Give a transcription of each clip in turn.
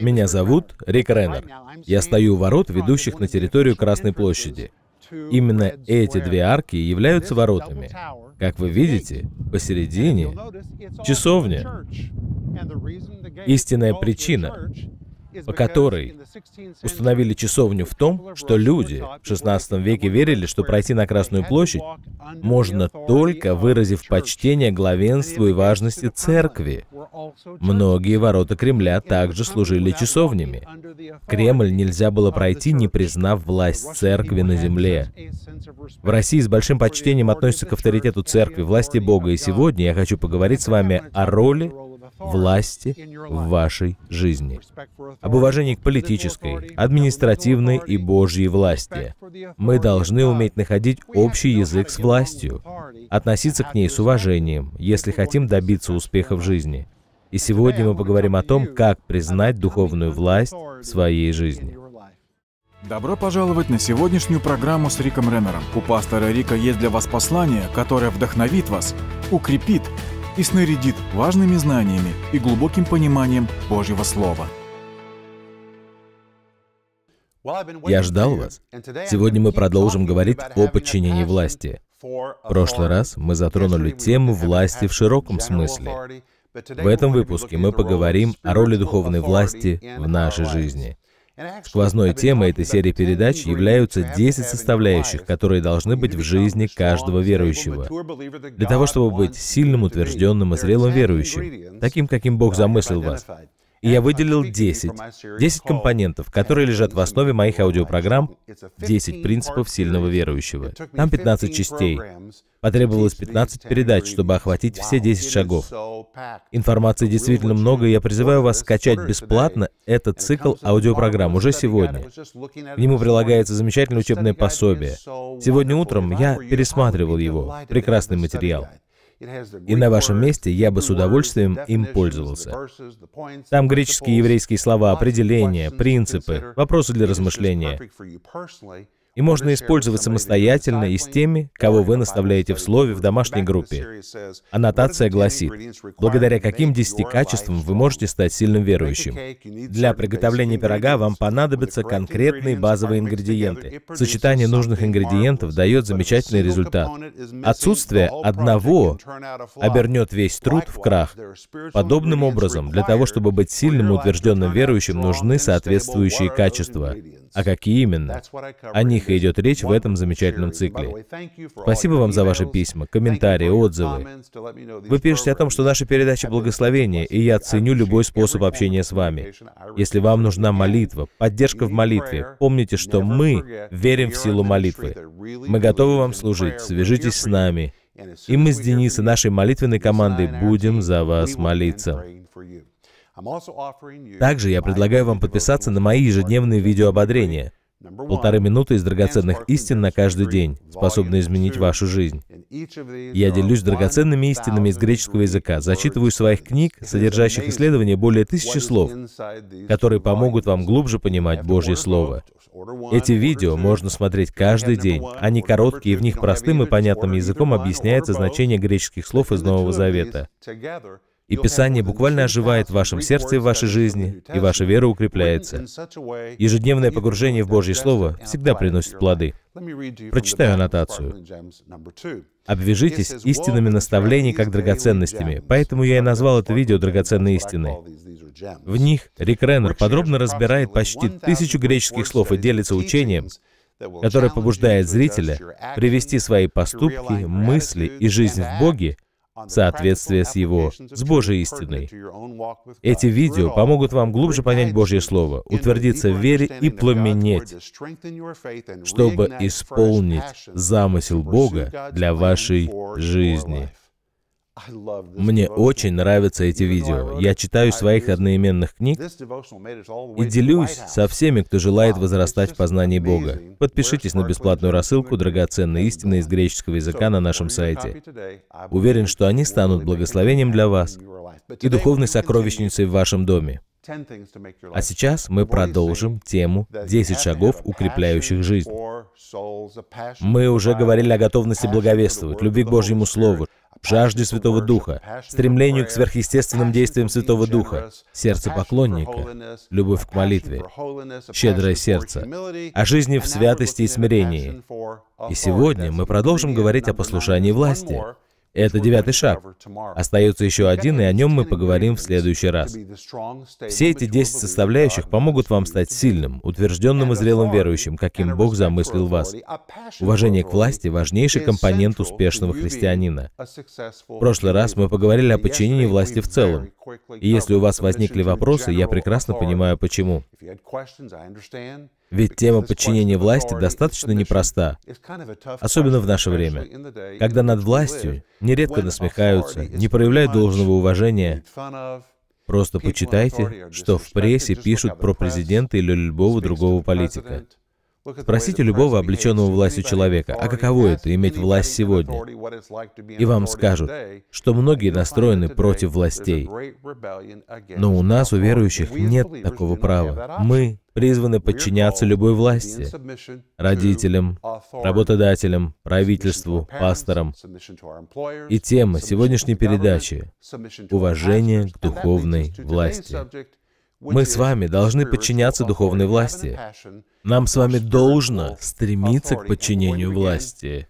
Меня зовут Рик Реннер. Я стою у ворот, ведущих на территорию Красной площади. Именно эти две арки являются воротами. Как вы видите, посередине часовня. Истинная причина, по которой установили часовню в том, что люди в XVI веке верили, что пройти на Красную площадь можно только выразив почтение главенству и важности церкви. Многие ворота Кремля также служили часовнями. Кремль нельзя было пройти, не признав власть церкви на земле. В России с большим почтением относятся к авторитету церкви, власти Бога, и сегодня я хочу поговорить с вами о роли власти в вашей жизни, об уважении к политической, административной и Божьей власти. Мы должны уметь находить общий язык с властью, относиться к ней с уважением, если хотим добиться успеха в жизни. И сегодня мы поговорим о том, как признать духовную власть в своей жизни. Добро пожаловать на сегодняшнюю программу с Риком Реннером. У пастора Рика есть для вас послание, которое вдохновит вас, укрепит и снарядит важными знаниями и глубоким пониманием Божьего Слова. Я ждал вас. Сегодня мы продолжим говорить о подчинении власти. В прошлый раз мы затронули тему власти в широком смысле. В этом выпуске мы поговорим о роли духовной власти в нашей жизни – Сквозной темой этой серии передач являются 10 составляющих, которые должны быть в жизни каждого верующего. Для того, чтобы быть сильным, утвержденным и зрелым верующим, таким, каким Бог замыслил вас, и я выделил 10. 10 компонентов, которые лежат в основе моих аудиопрограмм «10 принципов сильного верующего». Там 15 частей. Потребовалось 15 передач, чтобы охватить все 10 шагов. Информации действительно много, и я призываю вас скачать бесплатно этот цикл аудиопрограмм уже сегодня. К нему прилагается замечательное учебное пособие. Сегодня утром я пересматривал его. Прекрасный материал. И на вашем месте я бы с удовольствием им пользовался. Там греческие и еврейские слова, определения, принципы, вопросы для размышления и можно использовать самостоятельно и с теми, кого вы наставляете в слове в домашней группе. Аннотация гласит, благодаря каким десяти качествам вы можете стать сильным верующим. Для приготовления пирога вам понадобятся конкретные базовые ингредиенты. Сочетание нужных ингредиентов дает замечательный результат. Отсутствие одного обернет весь труд в крах. Подобным образом, для того, чтобы быть сильным и утвержденным верующим, нужны соответствующие качества. А какие именно? О них них и идет речь в этом замечательном цикле. Спасибо вам за ваши письма, комментарии, отзывы. Вы пишете о том, что наша передача благословение, и я ценю любой способ общения с вами. Если вам нужна молитва, поддержка в молитве, помните, что мы верим в силу молитвы. Мы готовы вам служить, свяжитесь с нами. И мы с Денисом, нашей молитвенной командой, будем за вас молиться. Также я предлагаю вам подписаться на мои ежедневные видеоободрения — Полторы минуты из драгоценных истин на каждый день, способны изменить вашу жизнь. Я делюсь драгоценными истинами из греческого языка, зачитываю своих книг, содержащих исследования более тысячи слов, которые помогут вам глубже понимать Божье Слово. Эти видео можно смотреть каждый день. Они короткие, и в них простым и понятным языком объясняется значение греческих слов из Нового Завета. И Писание буквально оживает в вашем сердце и в вашей жизни, и ваша вера укрепляется. Ежедневное погружение в Божье Слово всегда приносит плоды. Прочитаю аннотацию. «Обвяжитесь истинными наставлениями как драгоценностями», поэтому я и назвал это видео «Драгоценные истины». В них Рик Реннер подробно разбирает почти тысячу греческих слов и делится учением, которое побуждает зрителя привести свои поступки, мысли и жизнь в Боге — в соответствии с Его, с Божьей истиной. Эти видео помогут вам глубже понять Божье Слово, утвердиться в вере и пламенеть, чтобы исполнить замысел Бога для вашей жизни. Мне очень нравятся эти видео. Я читаю своих одноименных книг и делюсь со всеми, кто желает возрастать в познании Бога. Подпишитесь на бесплатную рассылку «Драгоценные истины из греческого языка» на нашем сайте. Уверен, что они станут благословением для вас и духовной сокровищницей в вашем доме. А сейчас мы продолжим тему «10 шагов, укрепляющих жизнь». Мы уже говорили о готовности благовествовать, любви к Божьему Слову, жажде Святого Духа, стремлению к сверхъестественным действиям Святого Духа, сердце поклонника, любовь к молитве, щедрое сердце, о жизни в святости и смирении. И сегодня мы продолжим говорить о послушании власти, это девятый шаг. Остается еще один, и о нем мы поговорим в следующий раз. Все эти десять составляющих помогут вам стать сильным, утвержденным и зрелым верующим, каким Бог замыслил вас. Уважение к власти – важнейший компонент успешного христианина. В прошлый раз мы поговорили о подчинении власти в целом. И если у вас возникли вопросы, я прекрасно понимаю, почему. Ведь тема подчинения власти достаточно непроста, особенно в наше время, когда над властью нередко насмехаются, не проявляют должного уважения. Просто почитайте, что в прессе пишут про президента или любого другого политика. Спросите любого облеченного властью человека, а каково это иметь власть сегодня? И вам скажут, что многие настроены против властей. Но у нас, у верующих, нет такого права. Мы призваны подчиняться любой власти, родителям, работодателям, правительству, пасторам. И тема сегодняшней передачи — уважение к духовной власти. Мы с вами должны подчиняться духовной власти. Нам с вами должно стремиться к подчинению власти.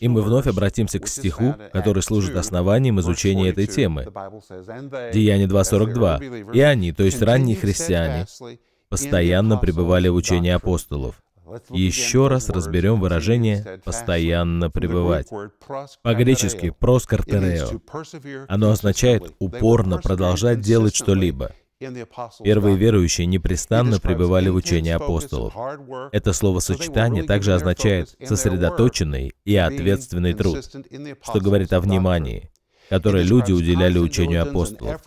И мы вновь обратимся к стиху, который служит основанием изучения этой темы. Деяние 2.42. «И они, то есть ранние христиане, постоянно пребывали в учении апостолов». Еще раз разберем выражение «постоянно пребывать». По-гречески «проскартерео». Оно означает «упорно продолжать делать что-либо». Первые верующие непрестанно пребывали в учении апостолов. Это словосочетание также означает «сосредоточенный и ответственный труд», что говорит о внимании, которое люди уделяли учению апостолов,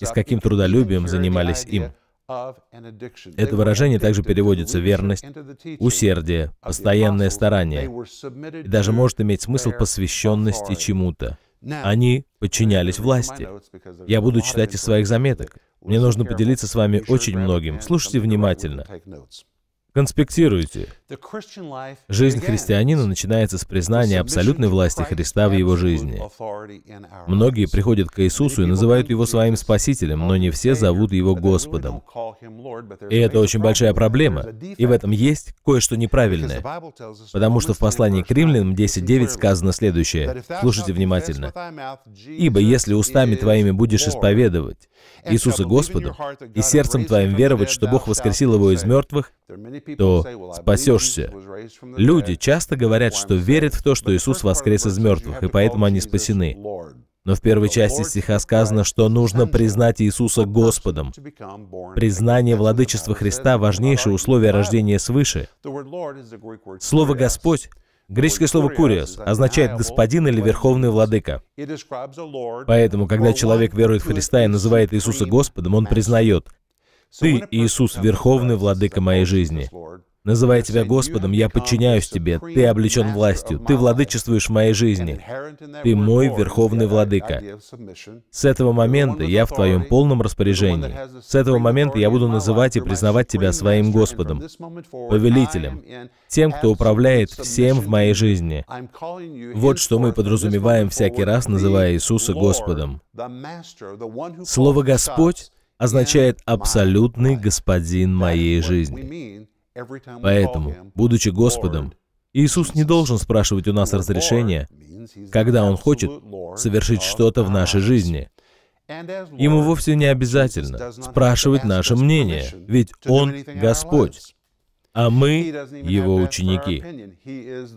и с каким трудолюбием занимались им. Это выражение также переводится верность, усердие, постоянное старание, и даже может иметь смысл посвященности чему-то. Они подчинялись власти. Я буду читать из своих заметок. Мне нужно поделиться с вами очень многим. Слушайте внимательно. Конспектируйте. Жизнь христианина начинается с признания абсолютной власти Христа в его жизни. Многие приходят к Иисусу и называют его своим спасителем, но не все зовут его Господом. И это очень большая проблема. И в этом есть кое-что неправильное. Потому что в послании к римлянам 10.9 сказано следующее. Слушайте внимательно. «Ибо если устами твоими будешь исповедовать Иисуса Господу и сердцем твоим веровать, что Бог воскресил его из мертвых, то спасешься. Люди часто говорят, что верят в то, что Иисус воскрес из мертвых, и поэтому они спасены. Но в первой части стиха сказано, что нужно признать Иисуса Господом. Признание владычества Христа – важнейшее условие рождения свыше. Слово «Господь» Греческое слово «куриос» означает «господин» или «верховный владыка». Поэтому, когда человек верует в Христа и называет Иисуса Господом, он признает ты, Иисус, верховный владыка моей жизни. Называя тебя Господом, я подчиняюсь тебе. Ты облечен властью. Ты владычествуешь в моей жизни. Ты мой верховный владыка. С этого момента я в твоем полном распоряжении. С этого момента я буду называть и признавать тебя своим Господом, повелителем, тем, кто управляет всем в моей жизни. Вот что мы подразумеваем всякий раз, называя Иисуса Господом. Слово «Господь» означает «абсолютный господин моей жизни». Поэтому, будучи Господом, Иисус не должен спрашивать у нас разрешения, когда Он хочет совершить что-то в нашей жизни. Ему вовсе не обязательно спрашивать наше мнение, ведь Он Господь, а мы Его ученики.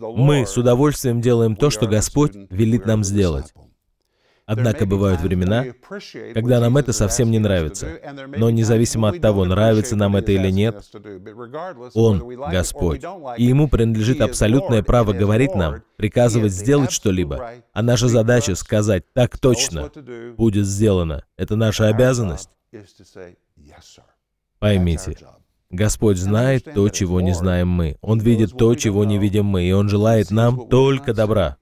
Мы с удовольствием делаем то, что Господь велит нам сделать. Однако бывают времена, когда нам это совсем не нравится. Но независимо от того, нравится нам это или нет, Он — Господь. И Ему принадлежит абсолютное право говорить нам, приказывать сделать что-либо. А наша задача — сказать «так точно, будет сделано». Это наша обязанность. Поймите, Господь знает то, чего не знаем мы. Он видит то, чего не видим мы, и Он желает нам только добра.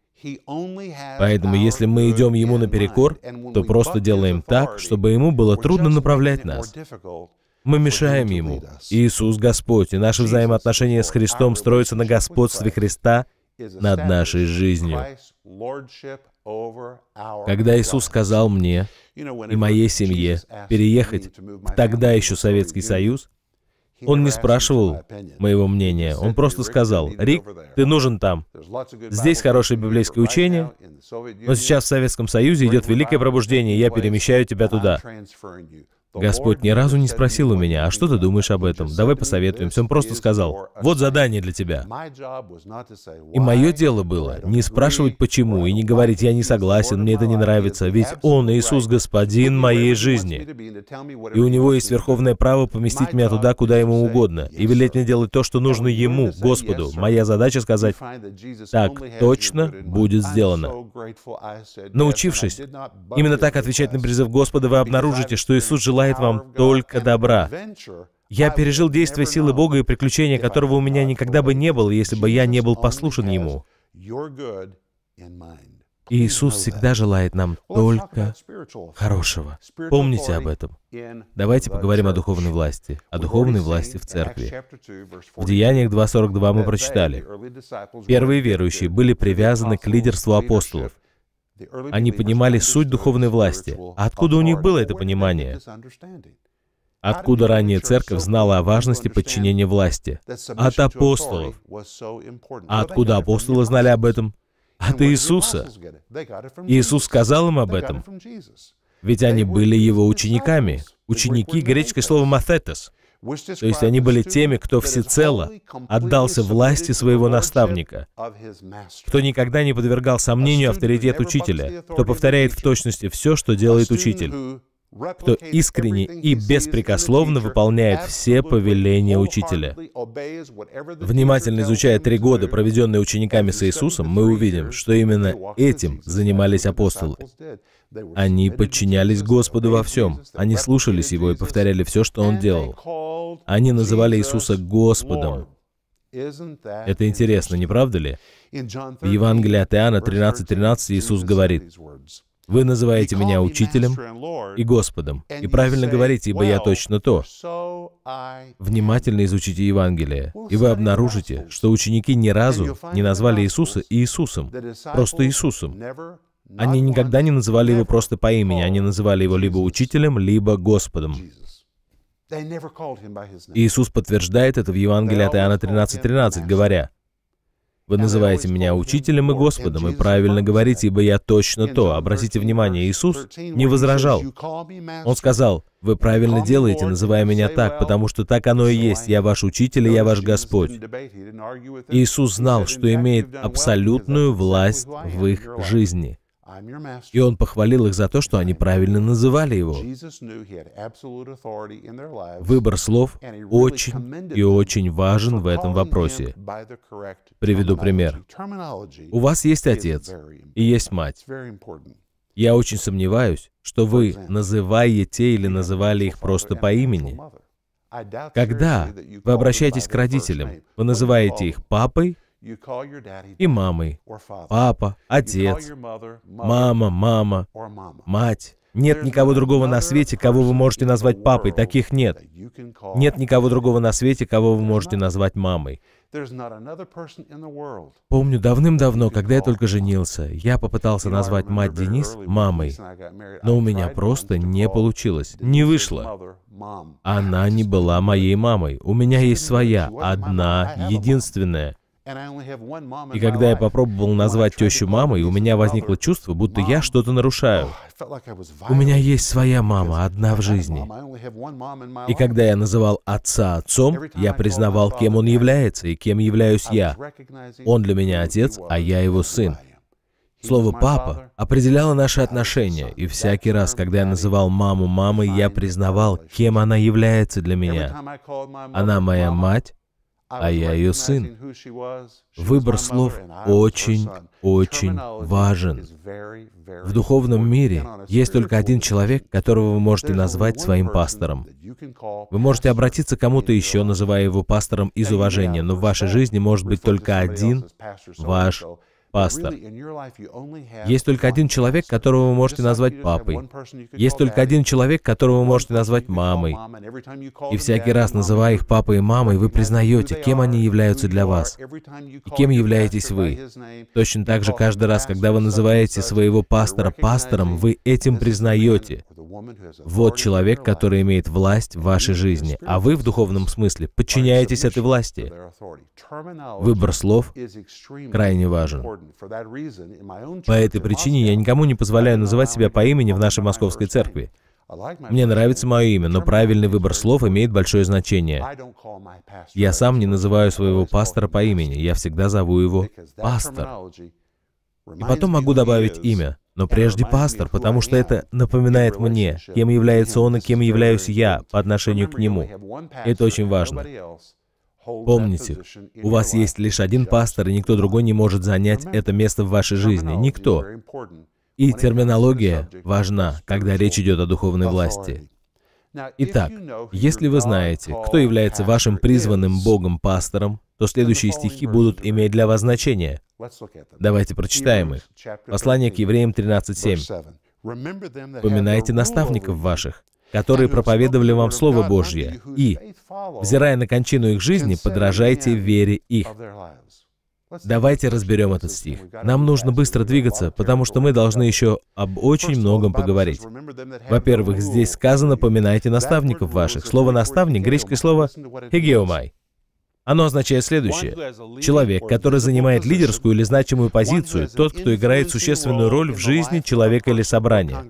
Поэтому если мы идем ему наперекор, то просто делаем так, чтобы ему было трудно направлять нас. Мы мешаем ему. Иисус Господь, и наши взаимоотношения с Христом строятся на господстве Христа над нашей жизнью. Когда Иисус сказал мне и моей семье переехать в тогда еще Советский Союз, он не спрашивал моего мнения, он просто сказал, «Рик, ты нужен там. Здесь хорошее библейское учение, но сейчас в Советском Союзе идет великое пробуждение, я перемещаю тебя туда». Господь ни разу не спросил у меня, а что ты думаешь об этом? Давай посоветуемся. Он просто сказал, вот задание для тебя. И мое дело было не спрашивать почему и не говорить, я не согласен, мне это не нравится, ведь Он, Иисус, Господин моей жизни. И у Него есть верховное право поместить меня туда, куда Ему угодно, и велеть мне делать то, что нужно Ему, Господу. Моя задача сказать, так точно будет сделано. Научившись именно так отвечать на призыв Господа, вы обнаружите, что Иисус желает желает вам только добра. Я пережил действие силы Бога и приключения, которого у меня никогда бы не было, если бы я не был послушен Ему. Иисус всегда желает нам только хорошего. Помните об этом. Давайте поговорим о духовной власти, о духовной власти в церкви. В Деяниях 2.42 мы прочитали, первые верующие были привязаны к лидерству апостолов, они понимали суть духовной власти. А откуда у них было это понимание? Откуда ранняя церковь знала о важности подчинения власти? От апостолов. А откуда апостолы знали об этом? От Иисуса. Иисус сказал им об этом. Ведь они были его учениками. Ученики, греческое слово «мафетес», то есть они были теми, кто всецело отдался власти своего наставника, кто никогда не подвергал сомнению авторитет учителя, кто повторяет в точности все, что делает учитель кто искренне и беспрекословно выполняет все повеления Учителя. Внимательно изучая три года, проведенные учениками с Иисусом, мы увидим, что именно этим занимались апостолы. Они подчинялись Господу во всем. Они слушались Его и повторяли все, что Он делал. Они называли Иисуса Господом. Это интересно, не правда ли? В Евангелии от Иоанна 13.13 13 Иисус говорит, вы называете меня учителем и Господом. И правильно говорите, ибо я точно то. Внимательно изучите Евангелие, и вы обнаружите, что ученики ни разу не назвали Иисуса Иисусом, просто Иисусом. Они никогда не называли его просто по имени, они называли его либо учителем, либо Господом. Иисус подтверждает это в Евангелии от Иоанна 13.13, 13, говоря, вы называете меня учителем и Господом, и правильно говорите, ибо я точно то. Обратите внимание, Иисус не возражал. Он сказал, вы правильно делаете, называя меня так, потому что так оно и есть. Я ваш учитель, и я ваш Господь. Иисус знал, что имеет абсолютную власть в их жизни. И он похвалил их за то, что они правильно называли его. Выбор слов очень и очень важен в этом вопросе. Приведу пример. У вас есть отец и есть мать. Я очень сомневаюсь, что вы называете или называли их просто по имени. Когда вы обращаетесь к родителям, вы называете их папой и мамой. Папа, отец, мама, мама, мать. Нет никого другого на свете, кого вы можете назвать папой. Таких нет. Нет никого другого на свете, кого вы можете назвать мамой. Помню давным-давно, когда я только женился, я попытался назвать мать Денис мамой, но у меня просто не получилось, не вышло. Она не была моей мамой. У меня есть своя, одна, единственная. И когда я попробовал назвать тещу мамой, у меня возникло чувство, будто я что-то нарушаю. Oh, у меня есть своя мама, одна в жизни. И когда я называл отца отцом, я признавал, кем он является и кем являюсь я. Он для меня отец, а я его сын. Слово «папа» определяло наши отношения, и всякий раз, когда я называл маму мамой, я признавал, кем она является для меня. Она моя мать, а я ее сын. Выбор слов очень-очень важен. В духовном мире есть только один человек, которого вы можете назвать своим пастором. Вы можете обратиться к кому-то еще, называя его пастором из уважения, но в вашей жизни может быть только один ваш пастор. Есть только один человек, которого вы можете назвать папой. Есть только один человек, которого вы можете назвать мамой. И всякий раз, называя их папой и мамой, вы признаете, кем они являются для вас и кем являетесь вы. Точно так же каждый раз, когда вы называете своего пастора пастором, вы этим признаете. Вот человек, который имеет власть в вашей жизни, а вы в духовном смысле подчиняетесь этой власти. Выбор слов крайне важен. По этой причине я никому не позволяю называть себя по имени в нашей московской церкви. Мне нравится мое имя, но правильный выбор слов имеет большое значение. Я сам не называю своего пастора по имени, я всегда зову его пастор. И потом могу добавить имя. Но прежде пастор, потому что это напоминает мне, кем является он и кем являюсь я по отношению к нему. Это очень важно. Помните, у вас есть лишь один пастор, и никто другой не может занять это место в вашей жизни. Никто. И терминология важна, когда речь идет о духовной власти. Итак, если вы знаете, кто является вашим призванным Богом пастором, то следующие стихи будут иметь для вас значение. Давайте прочитаем их. Послание к евреям 13.7. «Поминайте наставников ваших, которые проповедовали вам Слово Божье, и, взирая на кончину их жизни, подражайте вере их». Давайте разберем этот стих. Нам нужно быстро двигаться, потому что мы должны еще об очень многом поговорить. Во-первых, здесь сказано «поминайте наставников ваших». Слово «наставник» — греческое слово «хегеомай», оно означает следующее. Человек, который занимает лидерскую или значимую позицию, тот, кто играет существенную роль в жизни человека или собрания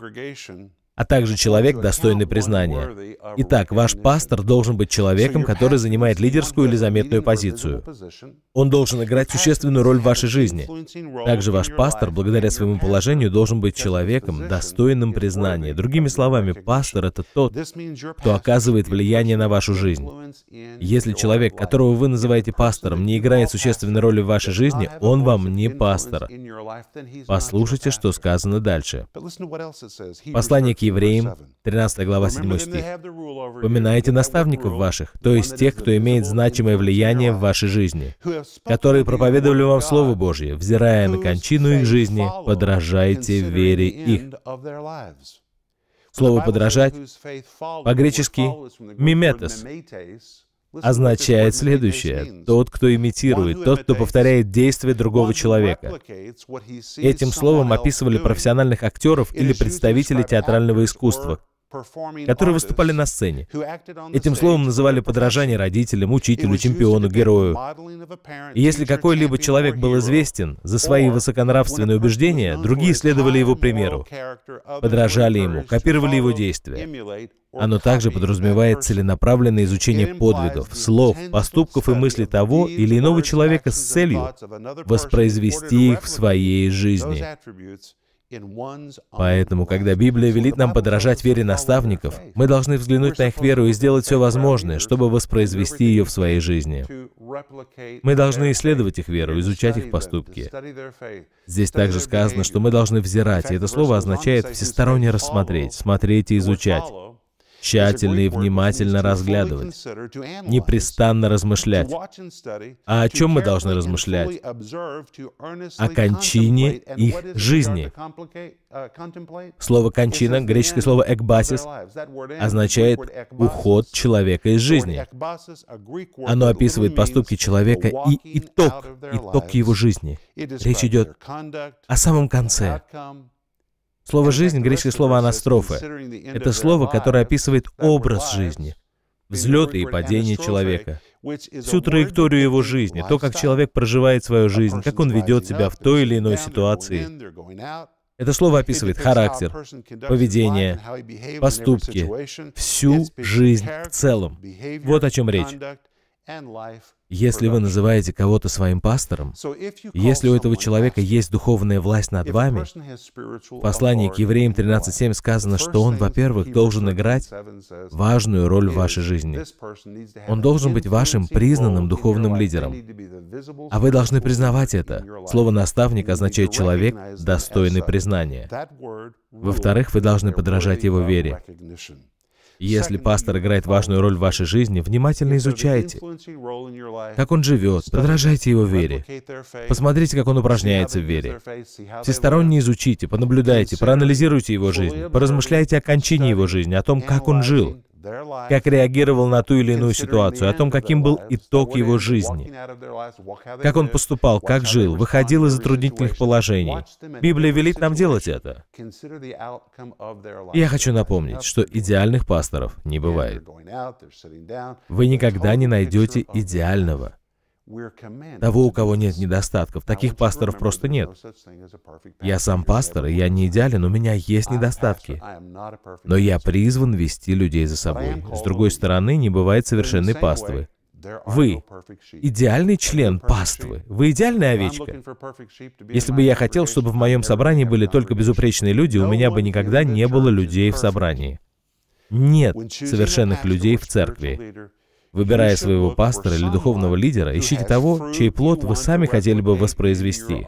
а также человек, достойный признания. Итак, ваш пастор должен быть человеком, который занимает лидерскую или заметную позицию. Он должен играть существенную роль в вашей жизни. Также ваш пастор, благодаря своему положению, должен быть человеком, достойным признания. Другими словами, пастор — это тот, кто оказывает влияние на вашу жизнь. Если человек, которого вы называете пастором, не играет существенной роли в вашей жизни, он вам не пастор. Послушайте, что сказано дальше. Послание к евреям, 13 глава, 7 стих. «Поминайте наставников ваших, то есть тех, кто имеет значимое влияние в вашей жизни, которые проповедовали вам Слово Божье, взирая на кончину их жизни, подражайте вере их». Слово «подражать» по-гречески «миметес», означает следующее. Тот, кто имитирует, тот, кто повторяет действия другого человека. Этим словом описывали профессиональных актеров или представителей театрального искусства, которые выступали на сцене. Этим словом называли подражание родителям, учителю, чемпиону, герою. И если какой-либо человек был известен за свои высоконравственные убеждения, другие следовали его примеру, подражали ему, копировали его действия. Оно также подразумевает целенаправленное изучение подвигов, слов, поступков и мыслей того или иного человека с целью воспроизвести их в своей жизни. Поэтому, когда Библия велит нам подражать вере наставников, мы должны взглянуть на их веру и сделать все возможное, чтобы воспроизвести ее в своей жизни. Мы должны исследовать их веру, изучать их поступки. Здесь также сказано, что мы должны взирать, и это слово означает всесторонне рассмотреть, смотреть и изучать тщательно и внимательно разглядывать, непрестанно размышлять. А о чем мы должны размышлять? О кончине их жизни. Слово «кончина», греческое слово «экбасис», означает «уход человека из жизни». Оно описывает поступки человека и итог, итог его жизни. Речь идет о самом конце, Слово «жизнь» — греческое слово «анастрофы». Это слово, которое описывает образ жизни, взлеты и падения человека, всю траекторию его жизни, то, как человек проживает свою жизнь, как он ведет себя в той или иной ситуации. Это слово описывает характер, поведение, поступки, всю жизнь в целом. Вот о чем речь. Если вы называете кого-то своим пастором, если у этого человека есть духовная власть над вами, в послании к евреям 13.7 сказано, что он, во-первых, должен играть важную роль в вашей жизни. Он должен быть вашим признанным духовным лидером. А вы должны признавать это. Слово «наставник» означает «человек, достойный признания». Во-вторых, вы должны подражать его вере. Если пастор играет важную роль в вашей жизни, внимательно изучайте, как он живет, подражайте его вере, посмотрите, как он упражняется в вере. Всесторонне изучите, понаблюдайте, проанализируйте его жизнь, поразмышляйте о кончине его жизни, о том, как он жил, как реагировал на ту или иную ситуацию, о том, каким был итог его жизни, как он поступал, как жил, выходил из затруднительных положений. Библия велит нам делать это. я хочу напомнить, что идеальных пасторов не бывает. Вы никогда не найдете идеального того, у кого нет недостатков. Таких пасторов просто нет. Я сам пастор, и я не идеален, у меня есть недостатки. Но я призван вести людей за собой. С другой стороны, не бывает совершенной паствы. Вы идеальный член паствы. Вы идеальная овечка. Если бы я хотел, чтобы в моем собрании были только безупречные люди, у меня бы никогда не было людей в собрании. Нет совершенных людей в церкви. Выбирая своего пастора или духовного лидера, ищите того, чей плод вы сами хотели бы воспроизвести.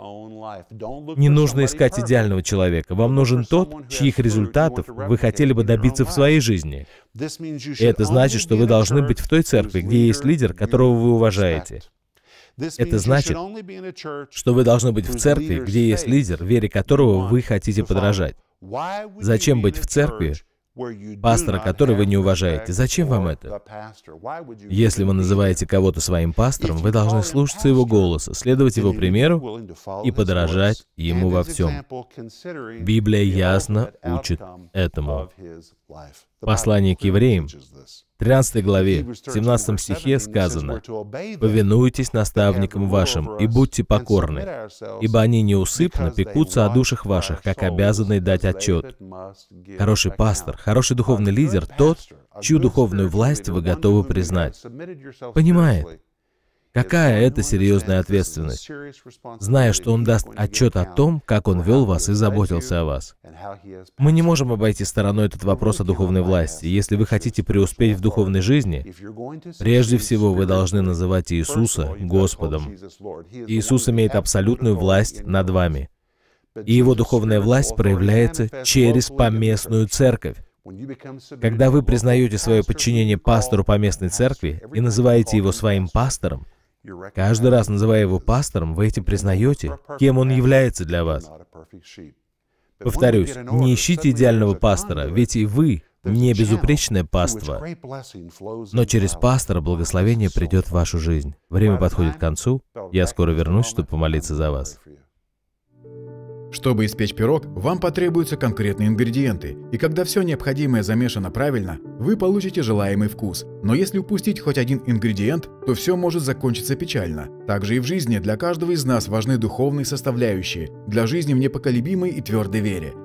Не нужно искать идеального человека. Вам нужен тот, чьих результатов вы хотели бы добиться в своей жизни. И это значит, что вы должны быть в той церкви, где есть лидер, которого вы уважаете. Это значит, что вы должны быть в церкви, где есть лидер, вере которого вы хотите подражать. Зачем быть в церкви, пастора, которого вы не уважаете. Зачем вам это? Если вы называете кого-то своим пастором, вы должны слушаться его голоса, следовать его примеру и подражать ему во всем. Библия ясно учит этому. Послание к евреям 13 главе, 17 стихе сказано, «Повинуйтесь наставникам вашим и будьте покорны, ибо они неусыпно пекутся о душах ваших, как обязаны дать отчет». Хороший пастор, хороший духовный лидер – тот, чью духовную власть вы готовы признать. Понимает, Какая это серьезная ответственность, зная, что Он даст отчет о том, как Он вел вас и заботился о вас. Мы не можем обойти стороной этот вопрос о духовной власти. Если вы хотите преуспеть в духовной жизни, прежде всего вы должны называть Иисуса Господом. Иисус имеет абсолютную власть над вами. И его духовная власть проявляется через поместную церковь. Когда вы признаете свое подчинение пастору поместной церкви и называете его своим пастором, Каждый раз, называя его пастором, вы этим признаете, кем он является для вас. Повторюсь, не ищите идеального пастора, ведь и вы не безупречное паство, но через пастора благословение придет в вашу жизнь. Время подходит к концу. Я скоро вернусь, чтобы помолиться за вас. Чтобы испечь пирог, вам потребуются конкретные ингредиенты, и когда все необходимое замешано правильно, вы получите желаемый вкус. Но если упустить хоть один ингредиент, то все может закончиться печально. Также и в жизни для каждого из нас важны духовные составляющие, для жизни в непоколебимой и твердой вере –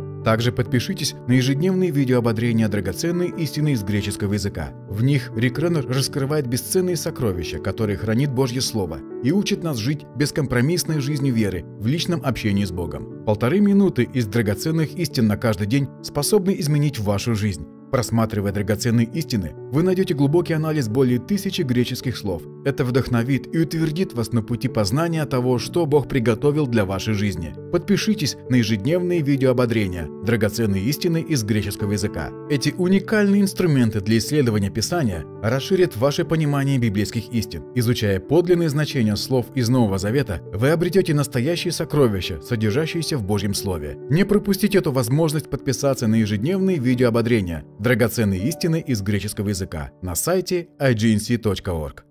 Также подпишитесь на ежедневные видеоободрения драгоценной истины из греческого языка. В них Рикренер раскрывает бесценные сокровища, которые хранит Божье Слово, и учит нас жить бескомпромиссной жизнью веры в личном общении с Богом. Полторы минуты из драгоценных истин на каждый день способны изменить вашу жизнь. Просматривая драгоценные истины, вы найдете глубокий анализ более тысячи греческих слов. Это вдохновит и утвердит вас на пути познания того, что Бог приготовил для вашей жизни. Подпишитесь на ежедневные видеоободрения «Драгоценные истины из греческого языка». Эти уникальные инструменты для исследования Писания расширят ваше понимание библейских истин. Изучая подлинные значения слов из Нового Завета, вы обретете настоящие сокровища, содержащиеся в Божьем Слове. Не пропустите эту возможность подписаться на ежедневные видеоободрения – Драгоценные истины из греческого языка на сайте agency.org.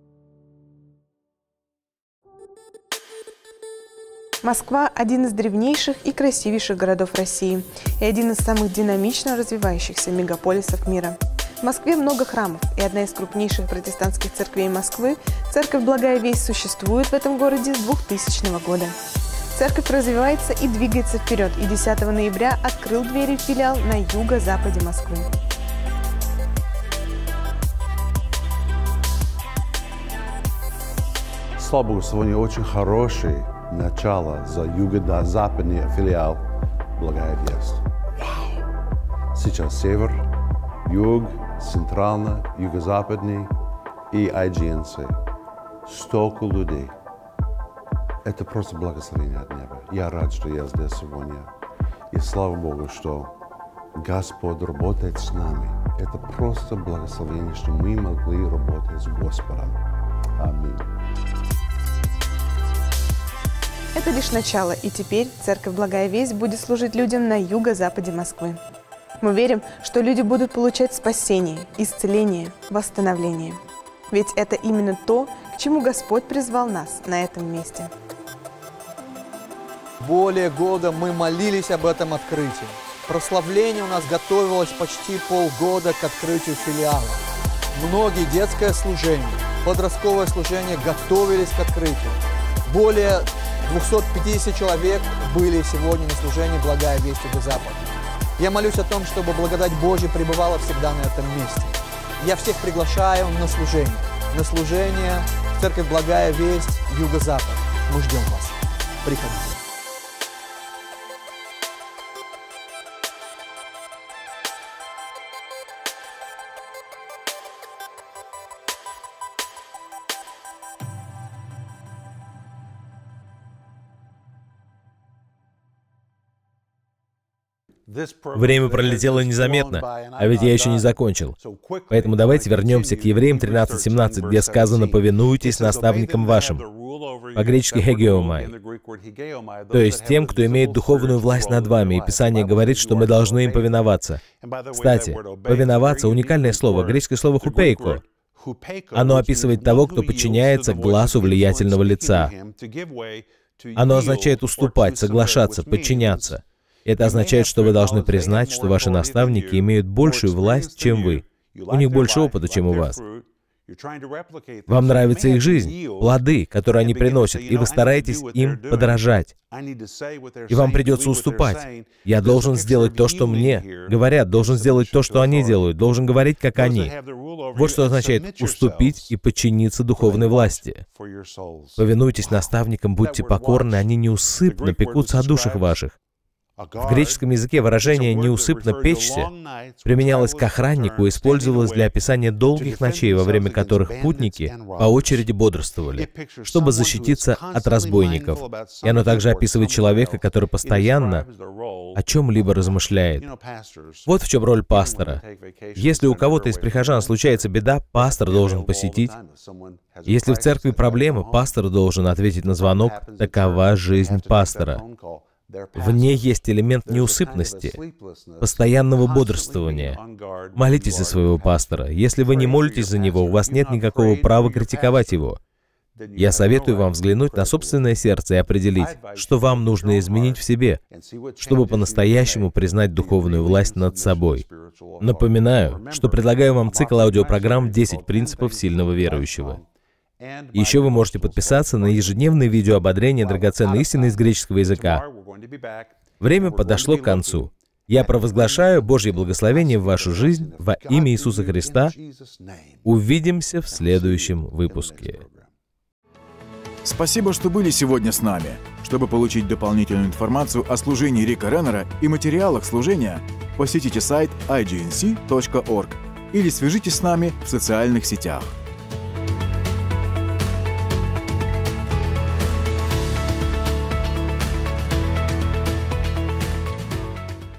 Москва – один из древнейших и красивейших городов России и один из самых динамично развивающихся мегаполисов мира. В Москве много храмов, и одна из крупнейших протестантских церквей Москвы, церковь «Благая весть» существует в этом городе с 2000 года. Церковь развивается и двигается вперед, и 10 ноября открыл двери филиал на юго-западе Москвы. слава Богу сегодня очень хорошее начало за юго-западный филиал «Благая весть». Сейчас север, юг, центрально, юго-западный и IGNC. Столько людей. Это просто благословение от неба. Я рад, что я здесь сегодня. И слава Богу, что Господь работает с нами. Это просто благословение, что мы могли работать с Господом. Аминь это лишь начало, и теперь Церковь Благая Весть будет служить людям на юго-западе Москвы. Мы верим, что люди будут получать спасение, исцеление, восстановление. Ведь это именно то, к чему Господь призвал нас на этом месте. Более года мы молились об этом открытии. Прославление у нас готовилось почти полгода к открытию филиала. Многие детское служение, подростковое служение готовились к открытию. Более 250 человек были сегодня на служении «Благая весть Юга запад Я молюсь о том, чтобы благодать Божья пребывала всегда на этом месте. Я всех приглашаю на служение. На служение в церковь «Благая весть Юго-Запад». Мы ждем вас. Приходите. Время пролетело незаметно, а ведь я еще не закончил. Поэтому давайте вернемся к Евреям 13.17, где сказано «Повинуйтесь наставникам вашим». По-гречески «хегеомай», то есть тем, кто имеет духовную власть над вами, и Писание говорит, что мы должны им повиноваться. Кстати, «повиноваться» — уникальное слово, греческое слово «хупейко», оно описывает того, кто подчиняется глазу влиятельного лица. Оно означает уступать, соглашаться, подчиняться. Это означает, что вы должны признать, что ваши наставники имеют большую власть, чем вы. У них больше опыта, чем у вас. Вам нравится их жизнь, плоды, которые они приносят, и вы стараетесь им подражать. И вам придется уступать. Я должен сделать то, что мне говорят, должен сделать то, что они делают, должен говорить, как они. Вот что означает уступить и подчиниться духовной власти. Повинуйтесь наставникам, будьте покорны, они неусыпно пекутся о душах ваших. В греческом языке выражение «неусыпно печься» применялось к охраннику и использовалось для описания долгих ночей, во время которых путники по очереди бодрствовали, чтобы защититься от разбойников. И оно также описывает человека, который постоянно о чем-либо размышляет. Вот в чем роль пастора. Если у кого-то из прихожан случается беда, пастор должен посетить. Если в церкви проблемы, пастор должен ответить на звонок. Такова жизнь пастора. В ней есть элемент неусыпности, постоянного бодрствования. Молитесь за своего пастора. Если вы не молитесь за него, у вас нет никакого права критиковать его. Я советую вам взглянуть на собственное сердце и определить, что вам нужно изменить в себе, чтобы по-настоящему признать духовную власть над собой. Напоминаю, что предлагаю вам цикл аудиопрограмм «10 принципов сильного верующего». Еще вы можете подписаться на ежедневные видео ободрения драгоценной истины из греческого языка. Время подошло к концу. Я провозглашаю Божье благословение в вашу жизнь во имя Иисуса Христа. Увидимся в следующем выпуске. Спасибо, что были сегодня с нами. Чтобы получить дополнительную информацию о служении Рика Реннера и материалах служения, посетите сайт ignc.org или свяжитесь с нами в социальных сетях.